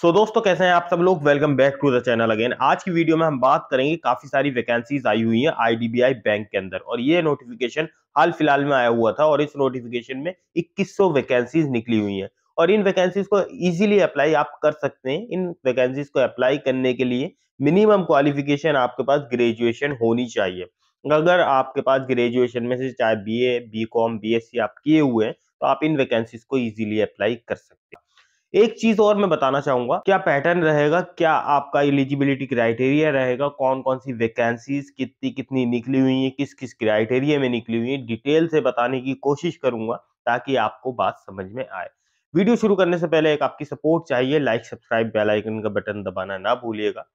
सो so, दोस्तों कैसे हैं आप सब लोग welcome back to the channel again आज की वीडियो में हम बात करेंगे काफी सारी वैकेंसीज आई हुई हैं आईडीबीआई बैंक के अंदर और ये नोटिफिकेशन हाल फिलहाल में आया हुआ था और इस नोटिफिकेशन में 2100 वैकेंसीज निकली हुई हैं और इन वैकेंसीज को इजीली अप्लाई आप कर सकते हैं इन वैकेंसीज को अप्लाई करने के लिए मिनिमम क्वालिफिकेशन आपके पास ग्रेजुएशन होनी चाहिए अगर आपके पास ग्रेजुएशन में से चाहे B A B com B S C आप किए हुए हैं तो आप इन वैकेंसीज को ईजिली अप्लाई कर सकते हैं एक चीज और मैं बताना चाहूंगा क्या पैटर्न रहेगा क्या आपका एलिजिबिलिटी क्राइटेरिया रहेगा कौन कौन सी वैकेंसीज कितनी कितनी निकली हुई है किस किस क्राइटेरिया में निकली हुई है डिटेल से बताने की कोशिश करूंगा ताकि आपको बात समझ में आए वीडियो शुरू करने से पहले एक आपकी सपोर्ट चाहिए लाइक सब्सक्राइब बेल आइकन का बटन दबाना ना भूलिएगा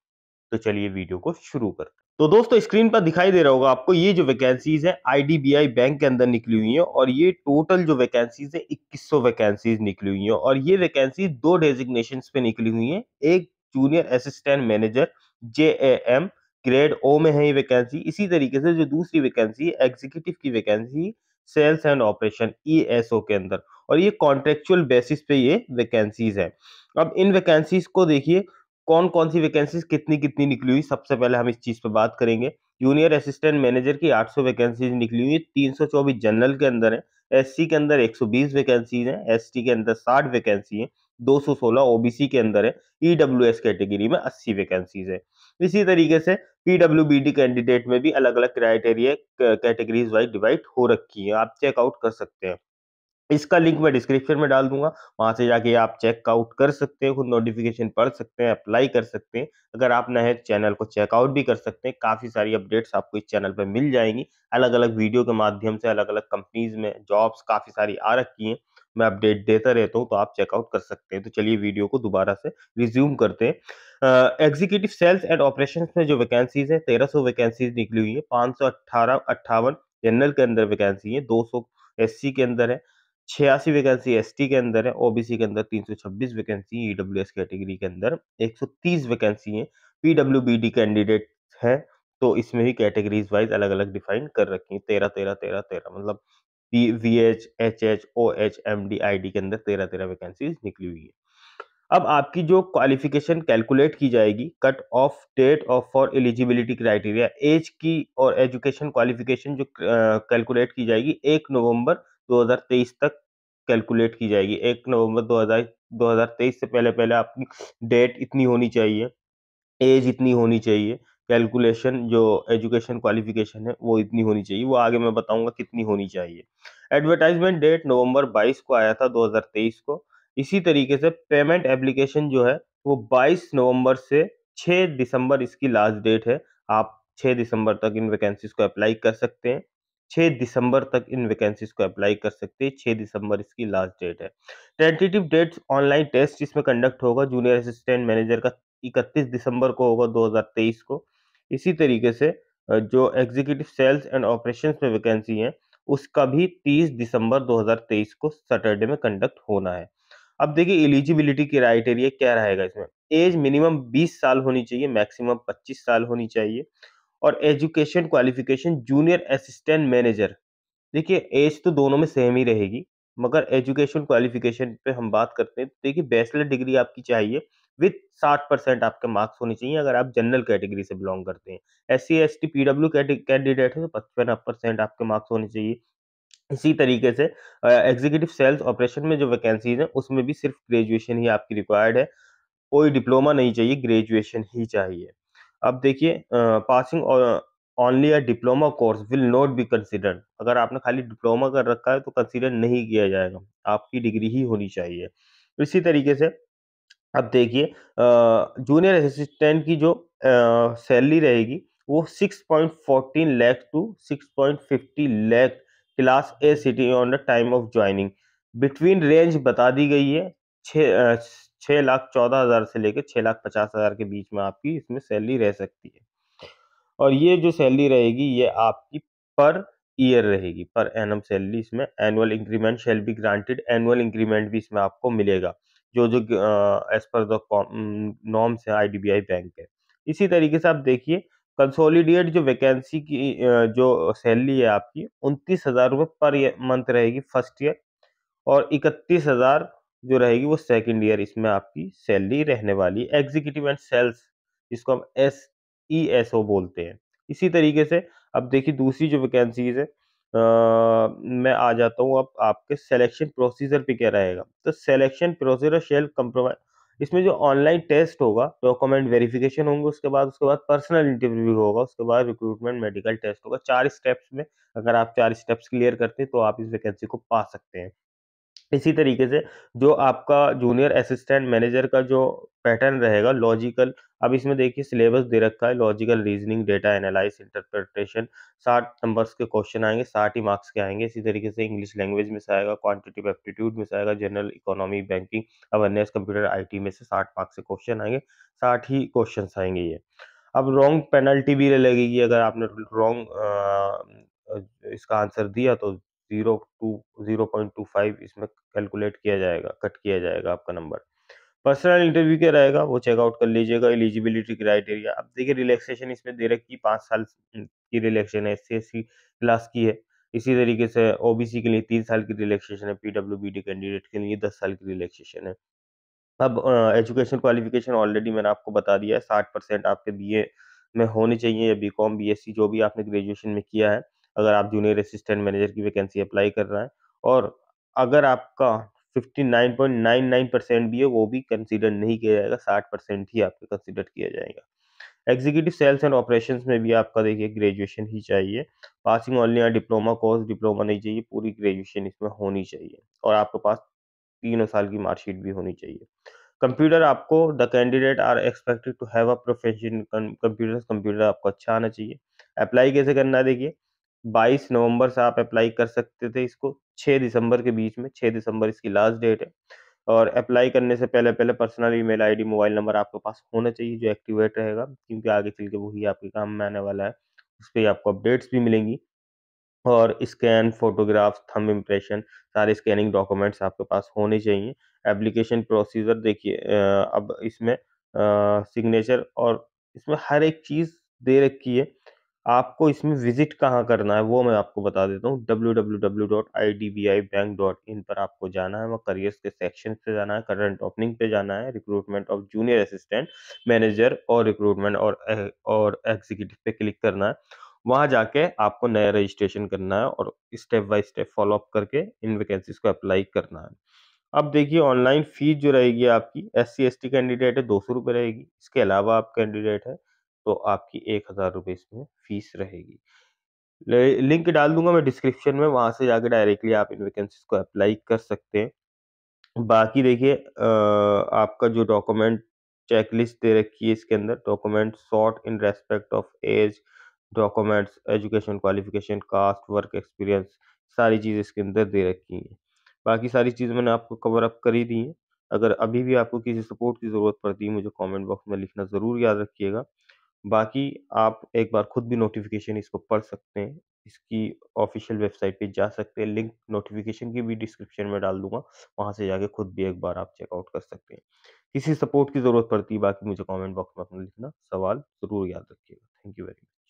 तो चलिए वीडियो को शुरू करते तो दोस्तों स्क्रीन पर दिखाई दे रहा होगा आपको ये जो वैकेंसीज है आईडीबीआई बैंक के अंदर निकली हुई है और ये टोटल जो वैकेंसीज है इक्कीस वैकेंसीज निकली हुई है और ये वैकेंसी दो डेजिग्नेशन पे निकली हुई है एक junior assistant manager J M grade O में है ये वैकेंसी इसी तरीके से जो दूसरी वैकेंसी एग्जीक्यूटिव की vacancy sales and operation ESO के अंदर और ये कॉन्ट्रेक्चुअल बेसिस पे ये वैकेंसीज है अब इन वैकेंसीज को देखिए कौन कौन सी वैकेंसीज कितनी कितनी निकली हुई सबसे पहले हम इस चीज़ पर बात करेंगे जूनियर असिस्टेंट मैनेजर की 800 वैकेंसीज निकली हुई चौबीस जनरल के अंदर है एससी के अंदर 120 वैकेंसीज हैं एसटी के अंदर 60 वैकेंसी हैं 216 ओबीसी के अंदर है ईडब्ल्यूएस कैटेगरी में 80 वैकेंसीज है इसी तरीके से पीडब्ल्यू कैंडिडेट में भी अलग अलग क्राइटेरिया कैटेगरीज वाइज डिवाइड हो रखी है आप चेकआउट कर सकते हैं इसका लिंक मैं डिस्क्रिप्शन में डाल दूंगा वहां से जाके आप चेकआउट कर सकते हैं खुद नोटिफिकेशन पढ़ सकते हैं अप्लाई कर सकते हैं अगर आप नए चैनल को चेकआउट भी कर सकते हैं काफ़ी सारी अपडेट्स आपको इस चैनल पर मिल जाएंगी अलग अलग वीडियो के माध्यम से अलग अलग कंपनीज में जॉब्स काफ़ी सारी आ रखी हैं मैं अपडेट देता रहता हूँ तो आप चेकआउट कर सकते हैं तो चलिए वीडियो को दोबारा से रिज्यूम करते हैं एग्जीक्यूटिव सेल्स एंड ऑपरेशन में जो वैकेंसीज हैं तेरह वैकेंसीज निकली हुई है पाँच सौ अट्ठारह अट्ठावन जनरल के अंदर वैकेंसी है दो सौ एस के अंदर है छियासी वैकेंसी एस के अंदर है ओबीसी के अंदर 326 वैकेंसी ईडब्ल्यूएस कैटेगरी के अंदर 130 वैकेंसी है डी कैंडिडेट है तो इसमें भी कैटेगरीज वाइज अलग अलग डिफाइन कर रखी है तेरह तेरह तेरह तेरह मतलब V H H H O H M D I D के अंदर तेरह तेरह वैकेंसी निकली हुई है अब आपकी जो क्वालिफिकेशन कैलकुलेट की जाएगी cut off date of for eligibility criteria age की और एजुकेशन क्वालिफिकेशन जो कैलकुलेट की जाएगी एक नवंबर 2023 तक कैलकुलेट की जाएगी एक नवंबर 2000 2023 से पहले पहले आपकी डेट इतनी होनी चाहिए एज इतनी होनी चाहिए कैलकुलेशन जो एजुकेशन क्वालिफिकेशन है वो इतनी होनी चाहिए वो आगे मैं बताऊंगा कितनी होनी चाहिए एडवर्टाइजमेंट डेट नवंबर 22 को आया था 2023 को इसी तरीके से पेमेंट एप्लीकेशन जो है वो 22 नवंबर से 6 दिसंबर इसकी लास्ट डेट है आप 6 दिसंबर तक इन वैकेंसीज को अप्लाई कर सकते हैं छः दिसंबर तक इन वैकेंसीज को अप्लाई कर सकते हैं छः दिसंबर इसकी लास्ट डेट है टेंटेटिव डेट्स ऑनलाइन टेस्ट इसमें कंडक्ट होगा जूनियर असिस्टेंट मैनेजर का इकतीस दिसंबर को होगा दो को इसी तरीके से जो एग्जीक्यूटिव सेल्स एंड ऑपरेशन में वैकेंसी है उसका भी 30 दिसंबर 2023 को सैटरडे में कंडक्ट होना है अब देखिए एलिजिबिलिटी क्राइटेरिया क्या रहेगा इसमें एज मिनिमम 20 साल होनी चाहिए मैक्सिमम 25 साल होनी चाहिए और education qualification junior assistant manager देखिए एज तो दोनों में सेम ही रहेगी मगर एजुकेशन क्वालिफिकेशन पे हम बात करते हैं तो देखिए बैचलर डिग्री आपकी चाहिए विथ साठ परसेंट आपके मार्क्स होने चाहिए अगर आप जनरल कैटेगरी से बिलोंग करते हैं S C S T P W candidate है तो पचपन परसेंट आपके मार्क्स होने चाहिए इसी तरीके से एग्जीक्यूटिव सेल्स ऑपरेशन में जो वैकेंसीज हैं उसमें भी सिर्फ ग्रेजुएशन ही आपकी रिक्वायर्ड है कोई डिप्लोमा नहीं चाहिए ग्रेजुएशन ही चाहिए अब देखिए passing only a diploma course will not be considered अगर आपने खाली डिप्लोमा कर रखा है तो कंसिडर नहीं किया जाएगा आपकी डिग्री ही होनी चाहिए इसी तरीके से अब देखिए जूनियर असिस्टेंट की जो सैलरी रहेगी वो 6.14 lakh to 6.50 lakh class A city on the time of joining between range बता दी गई है छः छः लाख चौदह हज़ार से लेकर छः लाख पचास हज़ार के बीच में आपकी इसमें सैलरी रह सकती है और ये जो सैलरी रहेगी ये आपकी पर ईयर रहेगी पर एनम सैलरी इसमें annual increment shall be granted annual increment भी इसमें आपको मिलेगा जो जो एज पर द नॉर्म्स है आई बैंक है इसी तरीके से आप देखिए कंसोलिडेट जो वैकेंसी की जो सैलरी है आपकी उनतीस हज़ार रुपये पर मंथ रहेगी फर्स्ट ईयर और इकतीस हज़ार जो रहेगी वो सेकेंड ईयर इसमें आपकी सैलरी रहने वाली एग्जीक्यूटिव एंड सेल्स जिसको हम एस ई एस ओ बोलते हैं इसी तरीके से अब देखिए दूसरी जो वैकेंसीज है आ, मैं आ जाता हूँ अब आप, आपके सेलेक्शन प्रोसीजर पे क्या रहेगा तो सेलेक्शन प्रोसीजर शेल कम्प्रोमाइज इसमें जो ऑनलाइन टेस्ट होगा डॉक्यूमेंट वेरिफिकेशन होंगे उसके बाद उसके बाद पर्सनल इंटरव्यू होगा उसके बाद रिक्रूटमेंट मेडिकल टेस्ट होगा चार स्टेप्स में अगर आप चार स्टेप्स क्लियर करते हैं तो आप इस वैकेंसी को पा सकते हैं इसी तरीके से जो आपका जूनियर असिस्टेंट मैनेजर का जो पैटर्न रहेगा लॉजिकल अब इसमें देखिए सिलेबस दे रखा है logical reasoning data analysis interpretation साठ नंबर्स के क्वेश्चन आएंगे साठ ही मार्क्स के आएंगे इसी तरीके से इंग्लिश लैंग्वेज में से आएगा क्वान्टिटिव एप्टीट्यूड में से आएगा general economy banking awareness computer आई में से साठ मार्क्स के क्वेश्चन आएंगे साठ ही क्वेश्चन आएंगे ये अब रॉन्ग पेनल्टी भी लगेगी अगर आपने रॉन्ग इसका आंसर दिया तो zero to zero point two five इसमें कैलकुलेट किया जाएगा कट किया जाएगा आपका नंबर पर्सनल इंटरव्यू क्या रहेगा वो चेकआउट कर लीजिएगा एलिजिबिलिटी क्राइटेरिया अब देखिए रिलैक्सेशन इसमें दे रखी पाँच साल की रिलैक्सेशन है एस क्लास की है इसी तरीके से ओबीसी के लिए तीन साल की रिलैक्सेशन है पीडब्ल्यूबीडी कैंडिडेट के लिए दस साल की रिलैक्सेशन है अब एजुकेशन क्वालिफिकेशन ऑलरेडी मैंने आपको बता दिया है साठ परसेंट आपके बीए में होने चाहिए या बी कॉम जो भी आपने ग्रेजुएशन में किया है अगर आप जूनियर असिस्टेंट मैनेजर की वैकेंसी अप्लाई कर रहे हैं और अगर आपका 59.99 परसेंट भी है वो भी कंसिडर नहीं किया जाएगा 60 परसेंट ही आपके कंसिडर किया जाएगा एग्जीक्यूटिव सेल्स एंड ऑपरेशन में भी आपका देखिए ग्रेजुएशन ही चाहिए पासिंग ऑनली या डिप्लोमा कोर्स डिप्लोमा नहीं चाहिए पूरी ग्रेजुएशन इसमें होनी चाहिए और आपके पास तीनों साल की मार्कशीट भी होनी चाहिए कंप्यूटर आपको the candidate are expected to have a profession computer computer आपको अच्छा आना चाहिए अप्लाई कैसे करना है देखिए बाईस नवंबर से आप अप्लाई कर सकते थे इसको छः दिसंबर के बीच में छः दिसंबर इसकी लास्ट डेट है और अप्लाई करने से पहले पहले personal email mail mobile number आपके पास होना चाहिए जो एक्टिवेट रहेगा क्योंकि आगे चल के वही आपके काम में आने वाला है उस पर आपको अपडेट्स भी मिलेंगी और स्कैन फोटोग्राफ थम इम्प्रेशन सारे स्कैनिंग डॉक्यूमेंट्स आपके पास होने चाहिए एप्लीकेशन प्रोसीजर देखिए अब इसमें सिग्नेचर और इसमें हर एक चीज़ दे रखी है आपको इसमें विजिट कहाँ करना है वो मैं आपको बता देता हूँ W W W dot I D B I bank dot in पर आपको जाना है वहाँ करियर्स के सेक्शन पे जाना है करंट ओपनिंग पे जाना है recruitment of junior assistant manager और रिक्रूटमेंट और और एग्जीक्यूटिव पे क्लिक करना है वहाँ जाके आपको नया रजिस्ट्रेशन करना है और स्टेप बाई स्टेप फॉलोअप करके इन वैकेंसीज को अप्लाई करना है अब देखिए ऑनलाइन फीस जो रहेगी आपकी S C S T candidate है दो सौ रुपये रहेगी इसके अलावा आप कैंडिडेट है तो आपकी एक हज़ार रुपये इसमें फ़ीस रहेगी लिंक डाल दूंगा मैं डिस्क्रिप्शन में वहाँ से जाकर डायरेक्टली आप इन वैकेंसीज को अप्लाई कर सकते हैं बाकी देखिए आपका जो डॉक्यूमेंट चेकलिस्ट दे रखी है इसके अंदर document short in respect of age documents education qualification caste work experience सारी चीज़ इसके अंदर दे रखी हैं बाकी सारी चीज़ मैंने आपको कवर अप कर ही दी हैं अगर अभी भी आपको किसी सपोर्ट की ज़रूरत पड़ती है मुझे कमेंट बॉक्स में लिखना ज़रूर याद रखिएगा बाकी आप एक बार खुद भी नोटिफिकेशन इसको पढ़ सकते हैं इसकी ऑफिशियल वेबसाइट पे जा सकते हैं लिंक नोटिफिकेशन की भी डिस्क्रिप्शन में डाल दूंगा वहाँ से जाके खुद भी एक बार आप चेकआउट कर सकते हैं किसी सपोर्ट की ज़रूरत पड़ती है बाकी मुझे कमेंट बॉक्स में अपना लिखना सवाल ज़रूर याद रखिएगा थैंक यू वेरी मच